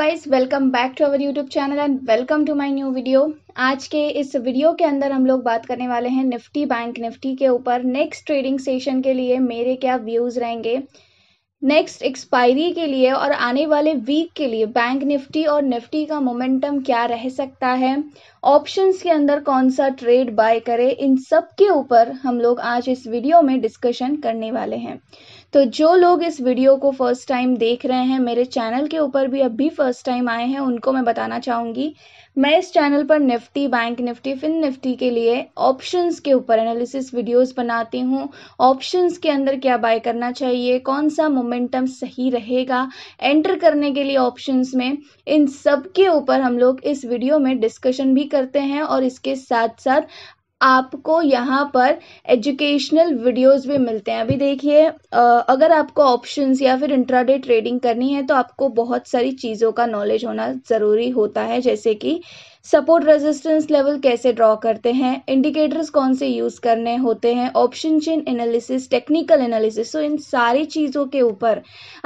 guys welcome back to our YouTube channel and welcome to my new video आज के इस video के अंदर हम लोग बात करने वाले हैं निफ्टी बैंक निफ्टी के ऊपर नेक्स्ट ट्रेडिंग सेशन के लिए मेरे क्या व्यूज़ रहेंगे नेक्स्ट एक्सपायरी के लिए और आने वाले वीक के लिए बैंक निफ्टी और निफ्टी का मोमेंटम क्या रह सकता है ऑप्शंस के अंदर कौन सा ट्रेड बाय करें इन सब के ऊपर हम लोग आज इस वीडियो में डिस्कशन करने वाले हैं तो जो लोग इस वीडियो को फर्स्ट टाइम देख रहे हैं मेरे चैनल के ऊपर भी अभी फर्स्ट टाइम आए हैं उनको मैं बताना चाहूंगी मैं इस चैनल पर Nifty Bank Nifty Fin Nifty के लिए ऑप्शंस के ऊपर एनालिसिस वीडियोस बनाती हूँ ऑप्शंस के अंदर क्या बाय करना चाहिए कौन सा मोमेंटम सही रहेगा एंटर करने के लिए ऑप्शंस में इन सब के ऊपर हम लोग इस वीडियो में डिस्कशन भी करते हैं और इसके साथ साथ आपको यहाँ पर एजुकेशनल वीडियोस भी मिलते हैं अभी देखिए अगर आपको ऑप्शंस या फिर इंट्राडे ट्रेडिंग करनी है तो आपको बहुत सारी चीज़ों का नॉलेज होना ज़रूरी होता है जैसे कि सपोर्ट रेजिस्टेंस लेवल कैसे ड्रॉ करते हैं इंडिकेटर्स कौन से यूज करने होते हैं option chain analysis technical analysis so इन सारी चीज़ों के ऊपर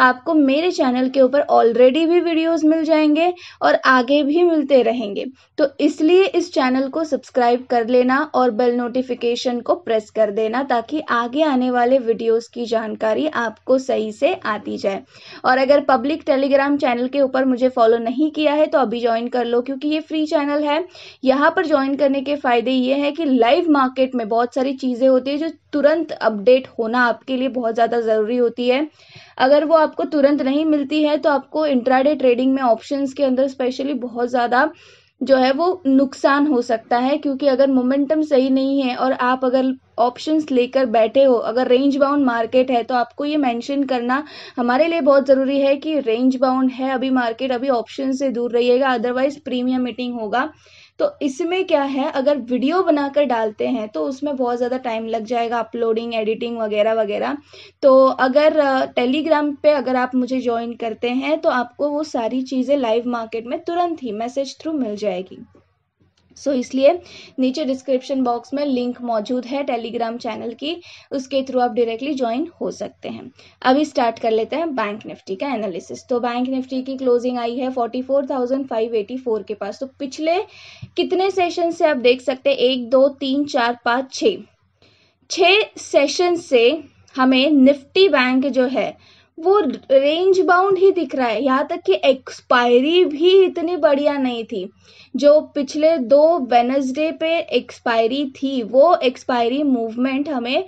आपको मेरे चैनल के ऊपर ऑलरेडी भी वीडियोस मिल जाएंगे और आगे भी मिलते रहेंगे तो इसलिए इस चैनल को सब्सक्राइब कर लेना और बेल नोटिफिकेशन को प्रेस कर देना ताकि आगे आने वाले वीडियोज़ की जानकारी आपको सही से आती जाए और अगर पब्लिक टेलीग्राम चैनल के ऊपर मुझे फॉलो नहीं किया है तो अभी ज्वाइन कर लो क्योंकि ये फ्री चैनल चैनल है यहाँ पर ज्वाइन करने के फ़ायदे ये हैं कि लाइव मार्केट में बहुत सारी चीज़ें होती है जो तुरंत अपडेट होना आपके लिए बहुत ज़्यादा ज़रूरी होती है अगर वो आपको तुरंत नहीं मिलती है तो आपको इंट्राडे ट्रेडिंग में ऑप्शंस के अंदर स्पेशली बहुत ज़्यादा जो है वो नुकसान हो सकता है क्योंकि अगर मोमेंटम सही नहीं है और आप अगर ऑप्शंस लेकर बैठे हो अगर रेंज बाउंड मार्केट है तो आपको ये मेंशन करना हमारे लिए बहुत ज़रूरी है कि रेंज बाउंड है अभी मार्केट अभी ऑप्शन से दूर रहिएगा अदरवाइज प्रीमियम मीटिंग होगा तो इसमें क्या है अगर वीडियो बनाकर डालते हैं तो उसमें बहुत ज़्यादा टाइम लग जाएगा अपलोडिंग एडिटिंग वगैरह वगैरह तो अगर टेलीग्राम पे अगर आप मुझे ज्वाइन करते हैं तो आपको वो सारी चीज़ें लाइव मार्केट में तुरंत ही मैसेज थ्रू मिल जाएगी सो so, इसलिए नीचे डिस्क्रिप्शन बॉक्स में लिंक मौजूद है टेलीग्राम चैनल की उसके थ्रू आप डायरेक्टली ज्वाइन हो सकते हैं अभी स्टार्ट कर लेते हैं बैंक निफ्टी का एनालिसिस तो बैंक निफ्टी की क्लोजिंग आई है 44,584 के पास तो पिछले कितने सेशन से आप देख सकते हैं एक दो तीन चार पाँच छ सेशन से हमें निफ्टी बैंक जो है वो रेंज बाउंड ही दिख रहा है यहाँ तक कि एक्सपायरी भी इतनी बढ़िया नहीं थी जो पिछले दो वेनसडे पे एक्सपायरी थी वो एक्सपायरी मूवमेंट हमें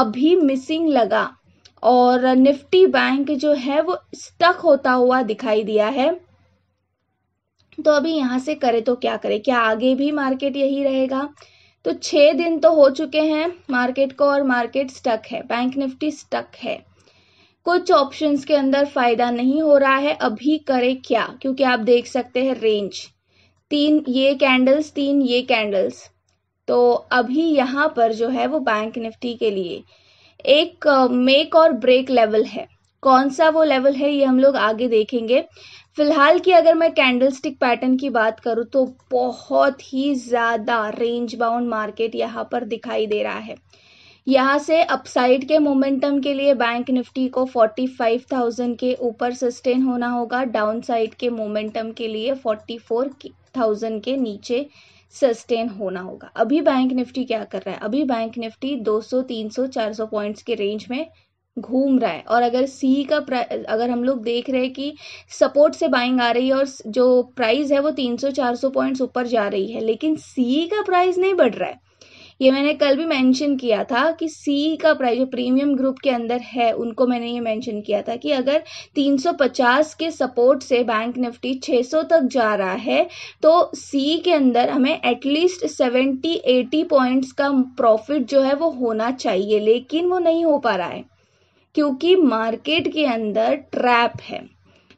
अभी मिसिंग लगा और निफ्टी बैंक जो है वो स्टक होता हुआ दिखाई दिया है तो अभी यहाँ से करे तो क्या करे क्या आगे भी मार्केट यही रहेगा तो छः दिन तो हो चुके हैं मार्केट को और मार्केट स्टक है बैंक निफ्टी स्टक है कुछ ऑप्शंस के अंदर फ़ायदा नहीं हो रहा है अभी करें क्या क्योंकि आप देख सकते हैं रेंज तीन ये कैंडल्स तीन ये कैंडल्स तो अभी यहाँ पर जो है वो बैंक निफ्टी के लिए एक मेक और ब्रेक लेवल है कौन सा वो लेवल है ये हम लोग आगे देखेंगे फिलहाल की अगर मैं कैंडलस्टिक पैटर्न की बात करूँ तो बहुत ही ज़्यादा रेंज बाउंड मार्केट यहाँ पर दिखाई दे रहा है यहाँ से अपसाइड के मोमेंटम के लिए बैंक निफ्टी को 45,000 के ऊपर सस्टेन होना होगा डाउनसाइड के मोमेंटम के लिए 44,000 के नीचे सस्टेन होना होगा अभी बैंक निफ्टी क्या कर रहा है अभी बैंक निफ्टी 200, 300, 400 पॉइंट्स के रेंज में घूम रहा है और अगर सी का अगर हम लोग देख रहे हैं कि सपोर्ट से बाइंग आ रही है और जो प्राइस है वो 300 400 पॉइंट्स ऊपर जा रही है लेकिन सी का प्राइस नहीं बढ़ रहा है ये मैंने कल भी मेंशन किया था कि सी का प्राइस जो प्रीमियम ग्रुप के अंदर है उनको मैंने ये मेंशन किया था कि अगर 350 के सपोर्ट से बैंक निफ्टी 600 तक जा रहा है तो सी के अंदर हमें एटलीस्ट 70-80 पॉइंट्स का प्रॉफिट जो है वो होना चाहिए लेकिन वो नहीं हो पा रहा है क्योंकि मार्केट के अंदर ट्रैप है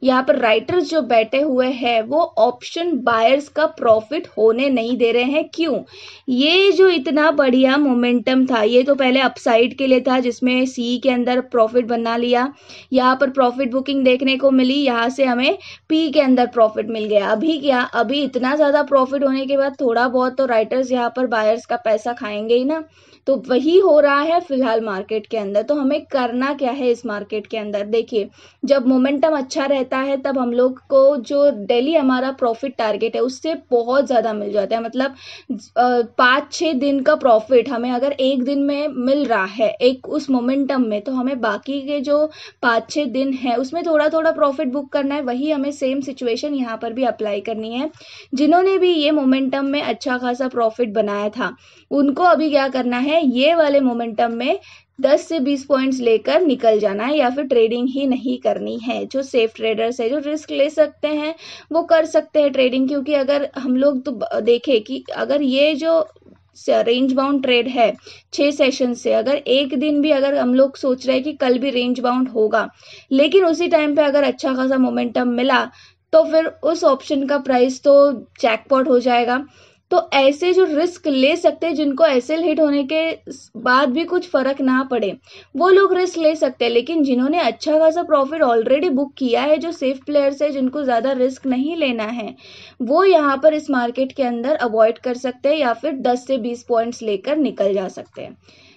यहाँ पर राइटर्स जो बैठे हुए हैं वो ऑप्शन बायर्स का प्रॉफिट होने नहीं दे रहे हैं क्यों ये जो इतना बढ़िया मोमेंटम था ये तो पहले अपसाइड के लिए था जिसमें सी के अंदर प्रॉफिट बना लिया यहाँ पर प्रॉफिट बुकिंग देखने को मिली यहाँ से हमें पी के अंदर प्रॉफिट मिल गया अभी क्या अभी इतना ज़्यादा प्रॉफिट होने के बाद थोड़ा बहुत तो राइटर्स यहाँ पर बायर्स का पैसा खाएंगे ही ना तो वही हो रहा है फिलहाल मार्केट के अंदर तो हमें करना क्या है इस मार्केट के अंदर देखिए जब मोमेंटम अच्छा रहता रहता है तब हम लोग को जो डेली हमारा प्रॉफिट टारगेट है उससे बहुत ज़्यादा मिल जाता है मतलब पाँच छः दिन का प्रॉफिट हमें अगर एक दिन में मिल रहा है एक उस मोमेंटम में तो हमें बाकी के जो पाँच छः दिन है उसमें थोड़ा थोड़ा प्रॉफिट बुक करना है वही हमें सेम सिचुएशन यहाँ पर भी अप्लाई करनी है जिन्होंने भी ये मोमेंटम में अच्छा खासा प्रॉफिट बनाया था उनको अभी क्या करना है ये वाले मोमेंटम में 10 से 20 पॉइंट्स लेकर निकल जाना है या फिर ट्रेडिंग ही नहीं करनी है जो सेफ ट्रेडर्स है जो रिस्क ले सकते हैं वो कर सकते हैं ट्रेडिंग क्योंकि अगर हम लोग तो देखें कि अगर ये जो रेंज बाउंड ट्रेड है छह सेशन से अगर एक दिन भी अगर हम लोग सोच रहे हैं कि कल भी रेंज बाउंड होगा लेकिन उसी टाइम पे अगर अच्छा खासा मोमेंटम मिला तो फिर उस ऑप्शन का प्राइस तो चैकपॉट हो जाएगा तो ऐसे जो रिस्क ले सकते हैं जिनको ऐसे हिट होने के बाद भी कुछ फ़र्क ना पड़े वो लोग रिस्क ले सकते हैं लेकिन जिन्होंने अच्छा खासा प्रॉफिट ऑलरेडी बुक किया है जो सेफ प्लेयर्स है जिनको ज़्यादा रिस्क नहीं लेना है वो यहाँ पर इस मार्केट के अंदर अवॉइड कर सकते हैं या फिर दस से बीस पॉइंट्स लेकर निकल जा सकते हैं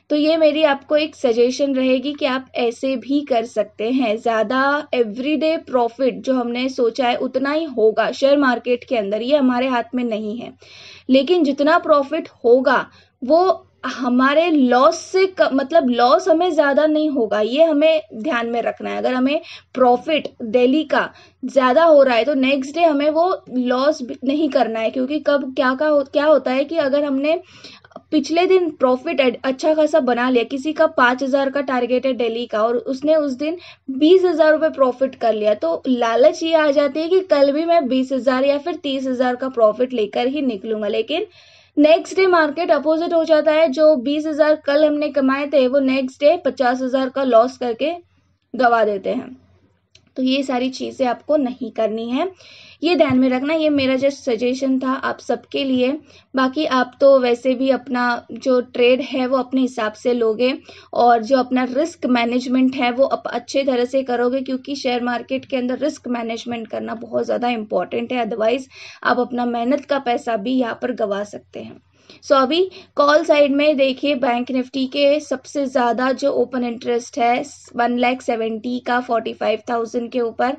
तो ये मेरी आपको एक सजेशन रहेगी कि आप ऐसे भी कर सकते हैं ज़्यादा एवरीडे प्रॉफिट जो हमने सोचा है उतना ही होगा शेयर मार्केट के अंदर ये हमारे हाथ में नहीं है लेकिन जितना प्रॉफिट होगा वो हमारे लॉस से क, मतलब लॉस हमें ज़्यादा नहीं होगा ये हमें ध्यान में रखना है अगर हमें प्रॉफिट डेली का ज़्यादा हो रहा है तो नेक्स्ट डे हमें वो लॉस नहीं करना है क्योंकि कब क्या का हो, क्या होता है कि अगर हमने पिछले दिन प्रॉफिट अच्छा खासा बना लिया किसी का पाँच हज़ार का टारगेट है डेली का और उसने उस दिन बीस हज़ार रुपये प्रॉफिट कर लिया तो लालच ये आ जाती है कि कल भी मैं बीस हज़ार या फिर तीस हज़ार का प्रॉफिट लेकर ही निकलूंगा लेकिन नेक्स्ट डे मार्केट अपोजिट हो जाता है जो बीस हज़ार कल हमने कमाए थे वो नेक्स्ट डे पचास हज़ार का लॉस करके गवा देते हैं तो ये सारी चीज़ें आपको नहीं करनी है ये ध्यान में रखना ये मेरा जस्ट सजेशन था आप सबके लिए बाकी आप तो वैसे भी अपना जो ट्रेड है वो अपने हिसाब से लोगे और जो अपना रिस्क मैनेजमेंट है वो आप अच्छे तरह से करोगे क्योंकि शेयर मार्केट के अंदर रिस्क मैनेजमेंट करना बहुत ज़्यादा इंपॉर्टेंट है अदरवाइज़ आप अपना मेहनत का पैसा भी यहाँ पर गंवा सकते हैं सो अभी कॉल साइड में देखिए बैंक निफ्टी के सबसे ज़्यादा जो ओपन इंटरेस्ट है वन लैख सेवेंटी का फोर्टी फाइव थाउजेंड के ऊपर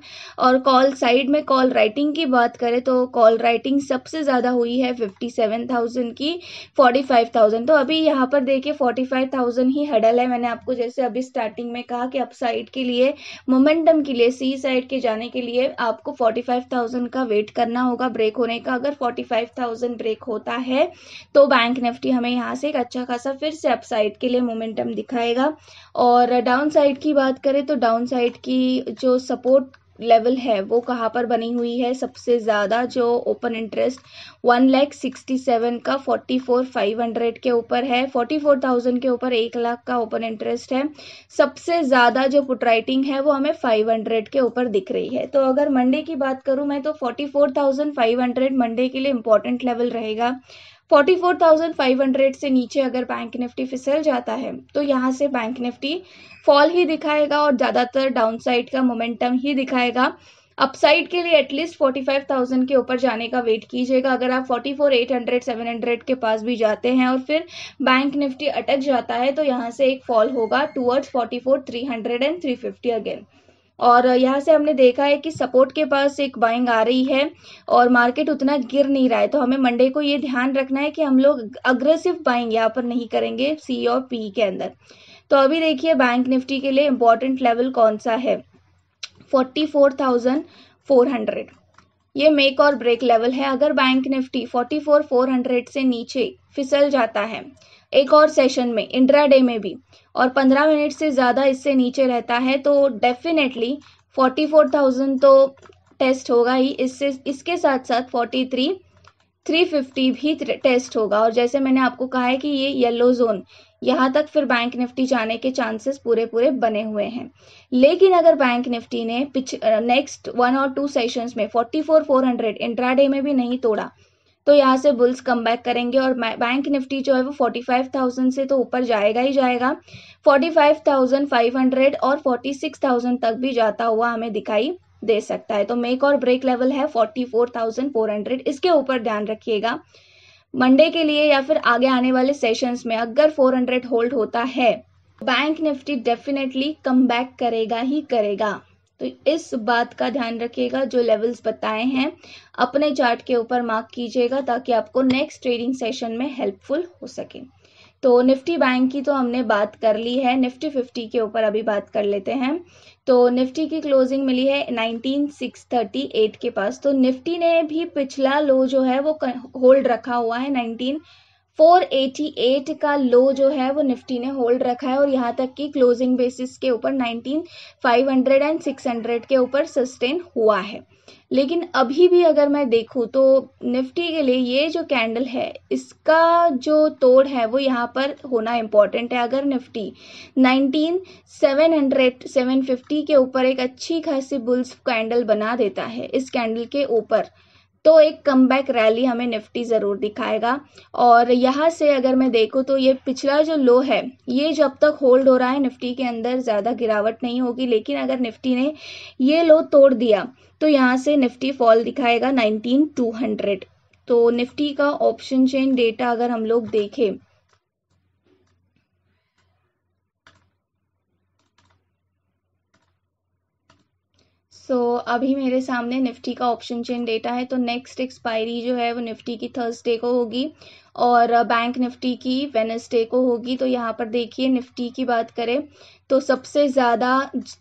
और कॉल साइड में कॉल राइटिंग की बात करें तो कॉल राइटिंग सबसे ज़्यादा हुई है फिफ्टी सेवन थाउजेंड की फोर्टी फाइव थाउजेंड तो अभी यहाँ पर देखिए फोर्टी फाइव थाउजेंड ही हडल है मैंने आपको जैसे अभी स्टार्टिंग में कहा कि अप साइड के लिए मोमेंटम के लिए सी साइड के जाने के लिए आपको फोर्टी फाइव थाउजेंड का वेट करना होगा ब्रेक होने का अगर फोर्टी फाइव थाउजेंड ब्रेक होता है तो बैंक निफ्टी हमें यहाँ से एक अच्छा खासा फिर से अपसाइड के लिए मोमेंटम दिखाएगा और डाउन साइड की बात करें तो डाउन साइड की जो सपोर्ट लेवल है वो कहाँ पर बनी हुई है सबसे ज़्यादा जो open interest one lakh sixty seven का फोर्टी फोर फाइव हंड्रेड के ऊपर है फोर्टी फोर थाउजेंड के ऊपर एक लाख का ओपन इंटरेस्ट है सबसे ज़्यादा जो पुट राइटिंग है वो हमें फाइव हंड्रेड के ऊपर दिख रही है तो अगर मंडे की बात करूँ मैं तो forty four thousand five hundred Monday के लिए इंपॉर्टेंट लेवल रहेगा 44,500 से नीचे अगर बैंक निफ्टी फिसल जाता है तो यहाँ से बैंक निफ्टी फॉल ही दिखाएगा और ज़्यादातर डाउनसाइड का मोमेंटम ही दिखाएगा अपसाइड के लिए एटलीस्ट 45,000 के ऊपर जाने का वेट कीजिएगा अगर आप 44,800 700 के पास भी जाते हैं और फिर बैंक निफ्टी अटक जाता है तो यहाँ से एक फॉल होगा टूवर्ड्स 44,300 एंड 350 अगेन और यहाँ से हमने देखा है कि सपोर्ट के पास एक बाइंग आ रही है और मार्केट उतना गिर नहीं रहा है तो हमें मंडे को ये ध्यान रखना है कि हम लोग अग्रेसिव बाइंग यहाँ पर नहीं करेंगे सी और पी के अंदर तो अभी देखिए बैंक निफ्टी के लिए इम्पोर्टेंट लेवल कौन सा है forty four thousand four hundred ये मेक और ब्रेक लेवल है अगर bank nifty forty four four hundred से नीचे फिसल जाता है एक और सेशन में इंट्रा डे में भी और पंद्रह मिनट से ज़्यादा इससे नीचे रहता है तो डेफिनेटली फोर्टी फोर थाउजेंड तो टेस्ट होगा ही इससे इसके साथ साथ फोर्टी थ्री थ्री फिफ्टी भी टेस्ट होगा और जैसे मैंने आपको कहा है कि ये येलो जोन यहाँ तक फिर बैंक निफ्टी जाने के चांसेस पूरे पूरे बने हुए हैं लेकिन अगर बैंक निफ्टी ने पिछ नेक्स्ट वन और टू सेशंस में forty four four hundred intraday में भी नहीं तोड़ा तो यहाँ से बुल्स कम बैक करेंगे और बैंक निफ्टी जो है वो फोर्टी फाइव थाउजेंड से तो ऊपर जाएगा ही जाएगा forty five thousand five hundred और फोर्टी सिक्स थाउजेंड तक भी जाता हुआ हमें दिखाई दे सकता है तो मेक और ब्रेक लेवल है forty four thousand four hundred इसके ऊपर ध्यान रखिएगा मंडे के लिए या फिर आगे आने वाले सेशंस में अगर 400 होल्ड होता है bank nifty definitely come back करेगा ही करेगा तो इस बात का ध्यान रखिएगा जो लेवल्स बताए हैं अपने चार्ट के ऊपर मार्क कीजिएगा ताकि आपको नेक्स्ट ट्रेडिंग सेशन में हेल्पफुल हो सके तो निफ्टी बैंक की तो हमने बात कर ली है निफ्टी फिफ्टी के ऊपर अभी बात कर लेते हैं तो निफ्टी की क्लोजिंग मिली है नाइनटीन सिक्स थर्टी एट के पास तो निफ्टी ने भी पिछला लो जो है वो होल्ड रखा हुआ है नाइनटीन 488 का लो जो है वो निफ्टी ने होल्ड रखा है और यहाँ तक कि क्लोजिंग बेसिस के ऊपर 19500 एंड 600 के ऊपर सस्टेन हुआ है लेकिन अभी भी अगर मैं देखूँ तो निफ्टी के लिए ये जो कैंडल है इसका जो तोड़ है वो यहाँ पर होना इम्पॉर्टेंट है अगर निफ्टी 19700 750 के ऊपर एक अच्छी खासी बुल्स कैंडल बना देता है इस कैंडल के ऊपर तो एक कम रैली हमें निफ्टी ज़रूर दिखाएगा और यहाँ से अगर मैं देखूँ तो ये पिछला जो लो है ये जब तक होल्ड हो रहा है निफ्टी के अंदर ज़्यादा गिरावट नहीं होगी लेकिन अगर निफ्टी ने ये लो तोड़ दिया तो यहाँ से निफ्टी फॉल दिखाएगा नाइनटीन टू हंड्रेड तो निफ्टी का ऑप्शन चेन डेटा अगर हम लोग देखें सो so, अभी मेरे सामने निफ्टी का ऑप्शन चेन डेटा है तो नेक्स्ट एक्सपायरी जो है वो निफ्टी की थर्सडे को होगी और बैंक निफ्टी की वेनसडे को होगी तो यहाँ पर देखिए निफ्टी की बात करें तो सबसे ज़्यादा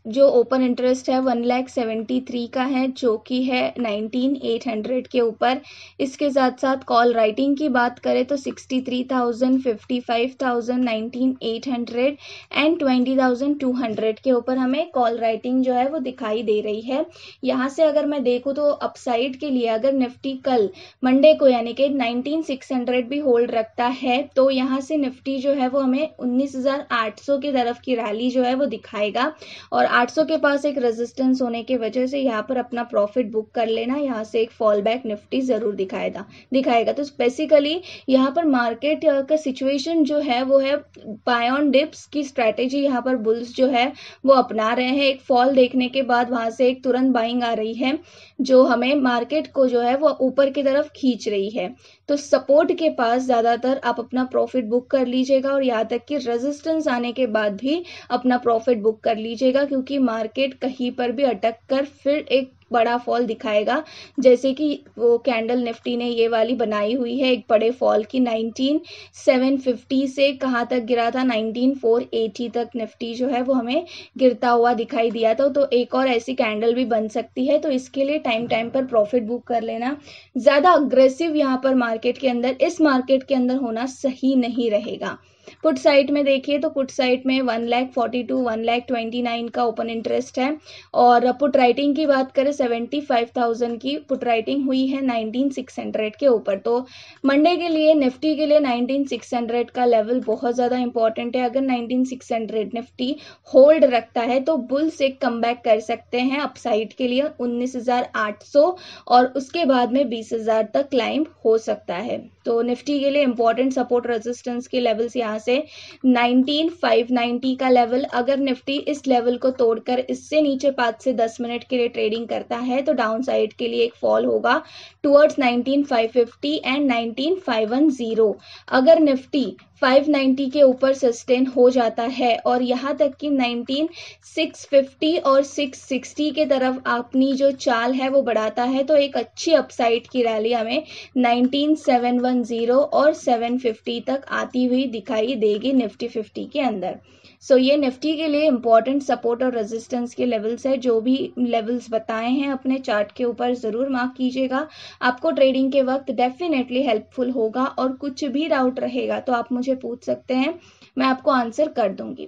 जो ओपन इंटरेस्ट है वन लैख सेवेंटी थ्री का है जो कि है नाइनटीन एट हंड्रेड के ऊपर इसके साथ साथ कॉल राइटिंग की बात करें तो sixty three thousand fifty five thousand nineteen eight hundred and twenty thousand two hundred के ऊपर हमें कॉल राइटिंग जो है वो दिखाई दे रही है यहाँ से अगर मैं देखूँ तो अपसाइड के लिए अगर निफ्टी कल मंडे को यानी कि नाइनटीन सिक्स हंड्रेड भी होल्ड रखता है तो यहाँ से निफ्टी जो है वो हमें 19,800 की तरफ की रैली जो है वो दिखाएगा और 800 के पास एक रेजिस्टेंस होने की वजह से यहाँ पर अपना प्रॉफिट बुक कर लेना यहाँ से एक फॉल बैक निफ्टी ज़रूर दिखाएगा दिखाएगा तो स्पेसिकली यहाँ पर मार्केट का सिचुएशन जो है वो है बाय ऑन डिप्स की स्ट्रैटेजी यहाँ पर बुल्स जो है वो अपना रहे हैं एक फॉल देखने के बाद वहाँ से एक तुरंत बाइंग आ रही है जो हमें मार्केट को जो है वो ऊपर की तरफ खींच रही है तो सपोर्ट के पास पास ज़्यादातर आप अपना प्रॉफिट बुक कर लीजिएगा और यहाँ तक कि रेजिस्टेंस आने के बाद भी अपना प्रॉफिट बुक कर लीजिएगा क्योंकि मार्केट कहीं पर भी अटक कर फिर एक बड़ा फॉल दिखाएगा जैसे कि वो कैंडल निफ्टी ने ये वाली बनाई हुई है एक बड़े फॉल की 19750 से कहाँ तक गिरा था 19480 तक निफ्टी जो है वो हमें गिरता हुआ दिखाई दिया था तो एक और ऐसी कैंडल भी बन सकती है तो इसके लिए टाइम टाइम पर प्रॉफिट बुक कर लेना ज़्यादा अग्रेसिव यहाँ पर मार्केट के अंदर इस मार्केट के अंदर होना सही नहीं रहेगा पुट साइट में देखिए तो पुट साइट में one lakh forty two one lakh twenty nine का ओपन इंटरेस्ट है और पुट राइटिंग की बात करें सेवेंटी फाइव थाउजेंड की पुट राइटिंग हुई है नाइनटीन सिक्स हंड्रेड के ऊपर तो मंडे के लिए निफ्टी के लिए नाइनटीन सिक्स हंड्रेड का लेवल बहुत ज़्यादा इंपॉर्टेंट है अगर nineteen six hundred nifty hold रखता है तो बुल्स एक कम कर सकते हैं अपसाइड के लिए उन्नीस हज़ार आठ सौ और उसके बाद में बीस हज़ार तक क्लाइंब हो सकता है तो निफ्टी के लिए इंपॉर्टेंट सपोर्ट रेजिस्टेंस के लेवल्स यहाँ यहाँ से 19590 का लेवल अगर निफ्टी इस लेवल को तोड़कर इससे नीचे पाँच से दस मिनट के लिए ट्रेडिंग करता है तो डाउन साइड के लिए एक फॉल होगा फाइव 19550 एंड 19510 अगर निफ्टी 590 के ऊपर सस्टेन हो जाता है और यहाँ तक कि 19650 और 660 के तरफ अपनी जो चाल है वो बढ़ाता है तो एक अच्छी अपसाइड की रैली हमें 19710 और 750 तक आती हुई दिखाई देगी निफ्टी 50 के अंदर सो ये निफ्टी के लिए इम्पोर्टेंट सपोर्ट और रेजिस्टेंस के लेवल्स है जो भी लेवल्स बताए हैं अपने चार्ट के ऊपर ज़रूर मार्क कीजिएगा आपको ट्रेडिंग के वक्त डेफिनेटली हेल्पफुल होगा और कुछ भी डाउट रहेगा तो आप मुझे पूछ सकते हैं मैं आपको आंसर कर दूंगी